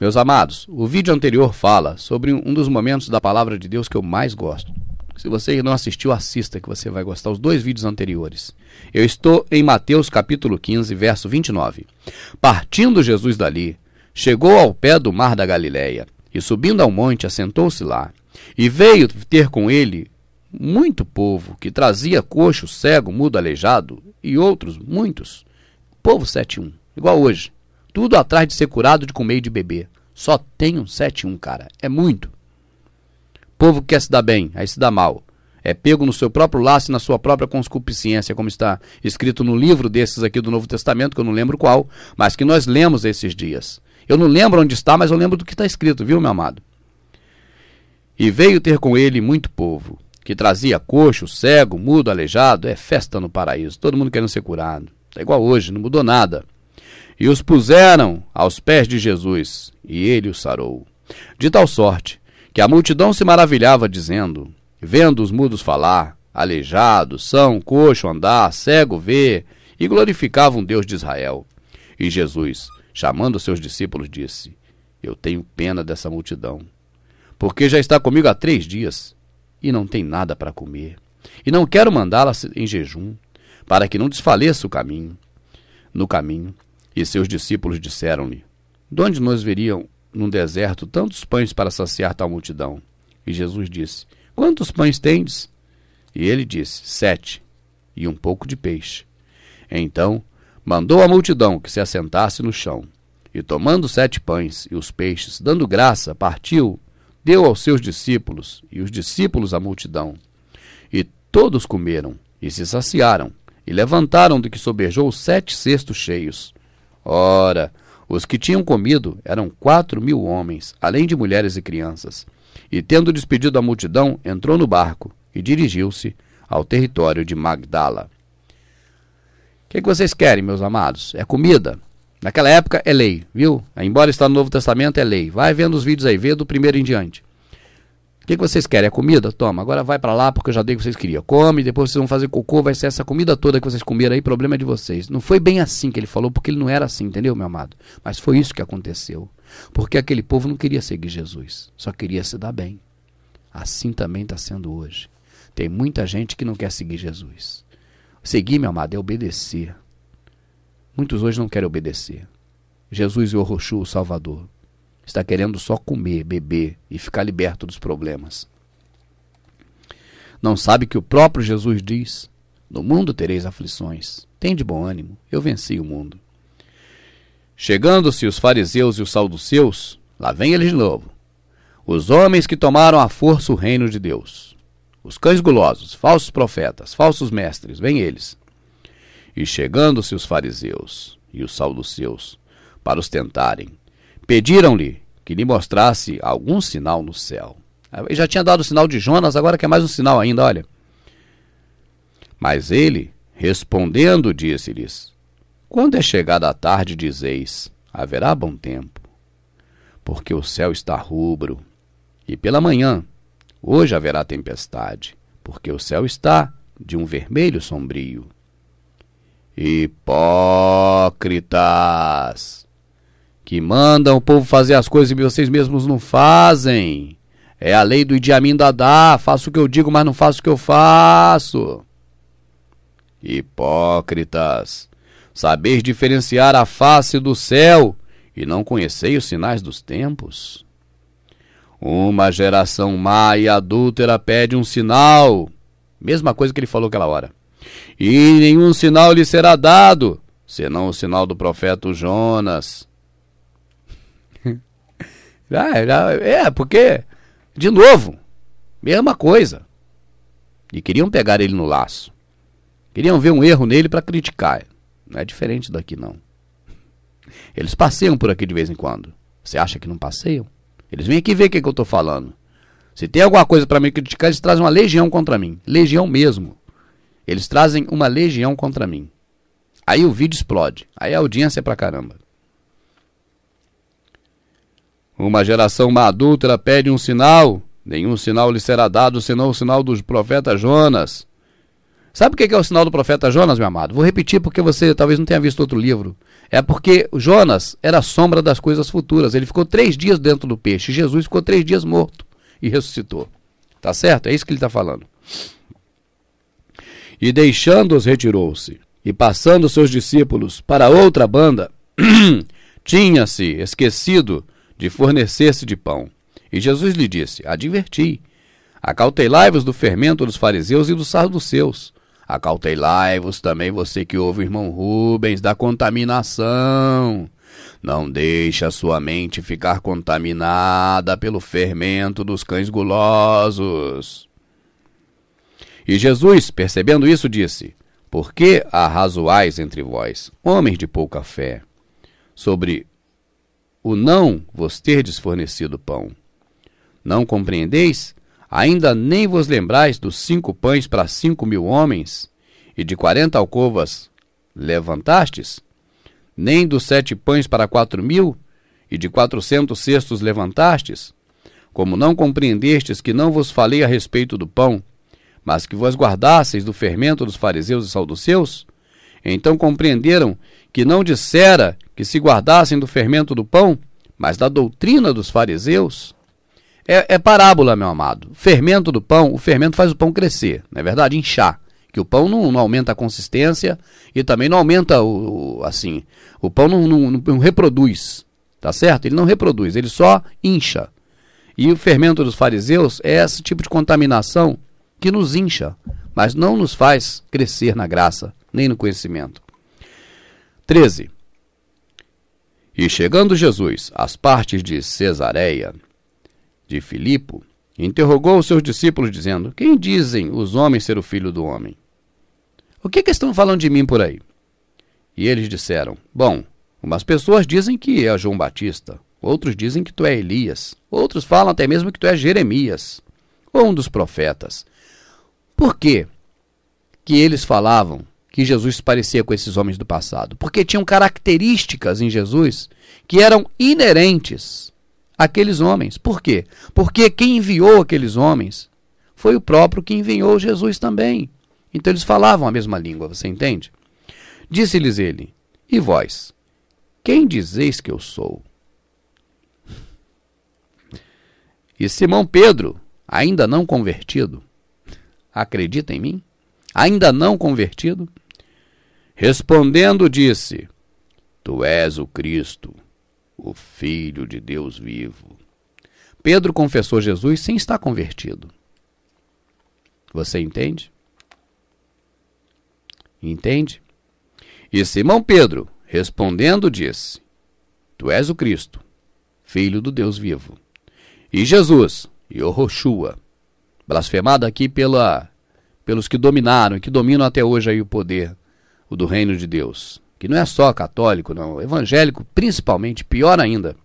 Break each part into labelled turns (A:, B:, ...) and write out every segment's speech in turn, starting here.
A: Meus amados, o vídeo anterior fala sobre um dos momentos da palavra de Deus que eu mais gosto. Se você não assistiu, assista que você vai gostar os dois vídeos anteriores. Eu estou em Mateus capítulo 15, verso 29. Partindo Jesus dali, chegou ao pé do mar da Galileia, e subindo ao monte, assentou-se lá. E veio ter com ele muito povo, que trazia coxo, cego, mudo, aleijado, e outros muitos. Povo 71, igual hoje tudo atrás de ser curado, de comer e de beber. Só tem um um cara. É muito. Povo que quer se dar bem, aí se dá mal. É pego no seu próprio laço e na sua própria conscupiscência, como está escrito no livro desses aqui do Novo Testamento, que eu não lembro qual, mas que nós lemos esses dias. Eu não lembro onde está, mas eu lembro do que está escrito, viu, meu amado? E veio ter com ele muito povo, que trazia coxo, cego, mudo, aleijado. É festa no paraíso, todo mundo querendo ser curado. É igual hoje, não mudou nada e os puseram aos pés de Jesus, e ele os sarou. De tal sorte que a multidão se maravilhava, dizendo: Vendo os mudos falar, aleijados são, coxo andar, cego ver, e glorificavam Deus de Israel. E Jesus, chamando seus discípulos, disse: Eu tenho pena dessa multidão, porque já está comigo há três dias, e não tem nada para comer, e não quero mandá-la em jejum, para que não desfaleça o caminho, no caminho, e seus discípulos disseram-lhe: De onde nós veriam num deserto tantos pães para saciar tal multidão? E Jesus disse: Quantos pães tendes? E ele disse: Sete, e um pouco de peixe. Então mandou a multidão que se assentasse no chão. E tomando sete pães e os peixes, dando graça, partiu, deu aos seus discípulos, e os discípulos à multidão. E todos comeram, e se saciaram, e levantaram do que sobejou sete cestos cheios. Ora, os que tinham comido eram quatro mil homens, além de mulheres e crianças. E tendo despedido a multidão, entrou no barco e dirigiu-se ao território de Magdala. O que, que, vocês querem, meus amados? É comida. Naquela época é lei, viu? Embora está no Novo Testamento, é lei. Vai vendo os vídeos aí, vê do primeiro em diante que, que vocês querem? A é comida? Toma, agora vai para lá porque eu já dei o que vocês queriam. Come, depois vocês vão fazer cocô, vai ser essa comida toda que vocês comeram aí, problema é de vocês. Não foi bem assim que ele falou, porque ele não era assim, entendeu, meu amado? Mas foi isso que aconteceu. Porque aquele povo não queria seguir Jesus, só queria se dar bem. Assim também está sendo hoje. Tem muita gente que não quer seguir Jesus. Seguir, meu amado, é obedecer. Muitos hoje não querem obedecer. Jesus e o Roxu, o Salvador, está querendo só comer, beber e ficar liberto dos problemas. Não sabe que o próprio Jesus diz: No mundo tereis aflições. Tende bom ânimo, eu venci o mundo. Chegando-se os fariseus e os saduceus, lá vem eles de novo. Os homens que tomaram à força o reino de Deus. Os cães gulosos, falsos profetas, falsos mestres, vem eles. E chegando-se os fariseus e os saduceus, para os tentarem, Pediram-lhe que lhe mostrasse algum sinal no céu. Ele já tinha dado o sinal de Jonas, agora quer mais um sinal ainda, olha. Mas ele, respondendo, disse-lhes: Quando é chegada a tarde, dizeis: haverá bom tempo, porque o céu está rubro. E pela manhã, hoje haverá tempestade, porque o céu está de um vermelho sombrio. Hipócritas! que mandam o povo fazer as coisas e vocês mesmos não fazem. É a lei do Idi Dadá, faço o que eu digo, mas não faço o que eu faço. Hipócritas, sabeis diferenciar a face do céu e não conheceis os sinais dos tempos? Uma geração má e adúltera pede um sinal, mesma coisa que ele falou aquela hora, e nenhum sinal lhe será dado, senão o sinal do profeta Jonas. Ah, é, porque, de novo, mesma coisa. E queriam pegar ele no laço. Queriam ver um erro nele para criticar. Não é diferente daqui, não. Eles passeiam por aqui de vez em quando. Você acha que não passeiam? Eles vêm aqui ver o que, é que eu estou falando. Se tem alguma coisa para me criticar, eles trazem uma legião contra mim. Legião mesmo. Eles trazem uma legião contra mim. Aí o vídeo explode. Aí a audiência é pra caramba. Uma geração adulta pede um sinal, nenhum sinal lhe será dado senão o sinal do profeta Jonas. Sabe o é que é o sinal do profeta Jonas, meu amado? Vou repetir porque você talvez não tenha visto outro livro. É porque Jonas era a sombra das coisas futuras. Ele ficou três dias dentro do peixe. Jesus ficou três dias morto e ressuscitou. Tá certo? É isso que ele está falando. E deixando-os, retirou-se. E passando seus discípulos para outra banda, tinha-se esquecido de fornecer-se de pão. E Jesus lhe disse: Adverti, acautelai-vos do fermento dos fariseus e do sarro dos seus. Acautelai-vos também você que ouve o irmão Rubens da contaminação. Não deixe a sua mente ficar contaminada pelo fermento dos cães gulosos. E Jesus, percebendo isso, disse: Por que arrazoais entre vós, homens de pouca fé? Sobre o não vos terdes fornecido pão. Não compreendeis? Ainda nem vos lembrais dos cinco pães para cinco mil homens, e de quarenta alcovas levantastes? Nem dos sete pães para quatro mil, e de quatrocentos cestos levantastes? Como não compreendestes que não vos falei a respeito do pão, mas que vos guardasseis do fermento dos fariseus e saduceus? Então compreenderam que não dissera que se guardassem do fermento do pão, mas da doutrina dos fariseus. É, é parábola, meu amado. Fermento do pão, o fermento faz o pão crescer, não é verdade? Inchar. Que o pão não, não aumenta a consistência e também não aumenta o. o assim. O pão não, não, não reproduz. Tá certo? Ele não reproduz, ele só incha. E o fermento dos fariseus é esse tipo de contaminação que nos incha, mas não nos faz crescer na graça, nem no conhecimento. 13. E chegando Jesus às partes de Cesareia de Filipo, interrogou os seus discípulos, dizendo: Quem dizem os homens ser o filho do homem? O que, que estão falando de mim por aí? E eles disseram: Bom, umas pessoas dizem que é João Batista, outros dizem que tu é Elias, outros falam até mesmo que tu é Jeremias, ou um dos profetas. Por quê? que eles falavam que Jesus se parecia com esses homens do passado, porque tinham características em Jesus que eram inerentes àqueles homens. Por quê? Porque quem enviou aqueles homens foi o próprio que enviou Jesus também. Então eles falavam a mesma língua, você entende? Disse-lhes ele: E vós, quem dizeis que eu sou? E Simão Pedro, ainda não convertido, acredita em mim? Ainda não convertido, Respondendo, disse: Tu és o Cristo, o Filho de Deus vivo. Pedro confessou Jesus sem estar convertido. Você entende? Entende? E Simão Pedro, respondendo, disse: Tu és o Cristo, filho do Deus vivo. E Jesus, Yoroshua, blasfemado aqui pela, pelos que dominaram e que dominam até hoje aí o poder o do reino de Deus, que não é só católico, não, evangélico principalmente, pior ainda.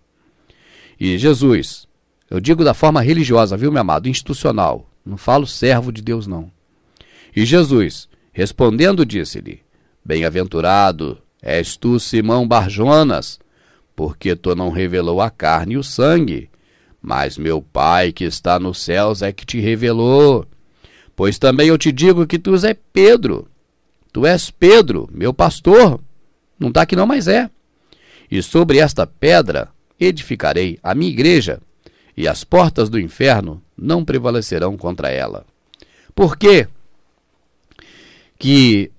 A: E Jesus, eu digo da forma religiosa, viu, meu amado, institucional, não falo servo de Deus, não. E Jesus, respondendo, disse-lhe: Bem-aventurado és tu, Simão Barjonas, porque tu não revelou a carne e o sangue, mas meu Pai que está nos céus é que te revelou. Pois também eu te digo que tu és Pedro, Tu és Pedro, meu pastor. Não está aqui não, mas é. E sobre esta pedra edificarei a minha igreja, e as portas do inferno não prevalecerão contra ela. Por quê? que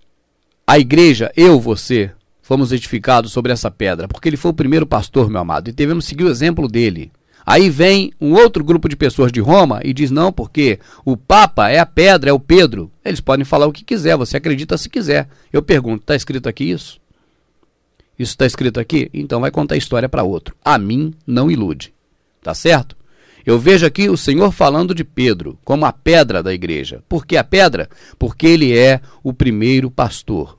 A: a igreja, eu, você, fomos edificados sobre essa pedra? Porque ele foi o primeiro pastor, meu amado, e devemos seguir o exemplo dele. Aí vem um outro grupo de pessoas de Roma e diz: não, porque o Papa é a pedra, é o Pedro. Eles podem falar o que quiser, você acredita se quiser. Eu pergunto: está escrito aqui isso? Isso está escrito aqui? Então vai contar história para outro. A mim não ilude. Tá certo? Eu vejo aqui o Senhor falando de Pedro como a pedra da igreja. Por que a pedra? Porque ele é o primeiro pastor.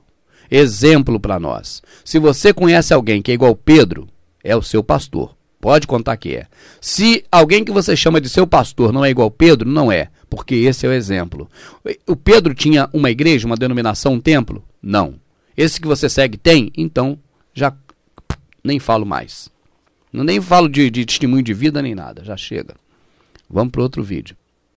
A: Exemplo para nós. Se você conhece alguém que é igual Pedro, é o seu pastor. Pode contar que é. Se alguém que você chama de seu pastor não é igual Pedro, não é, porque esse é o exemplo. O Pedro tinha uma igreja, uma denominação, um templo? Não. Esse que você segue tem? Então, já nem falo mais. Não nem falo de, de testemunho de vida nem nada, já chega. Vamos para outro vídeo.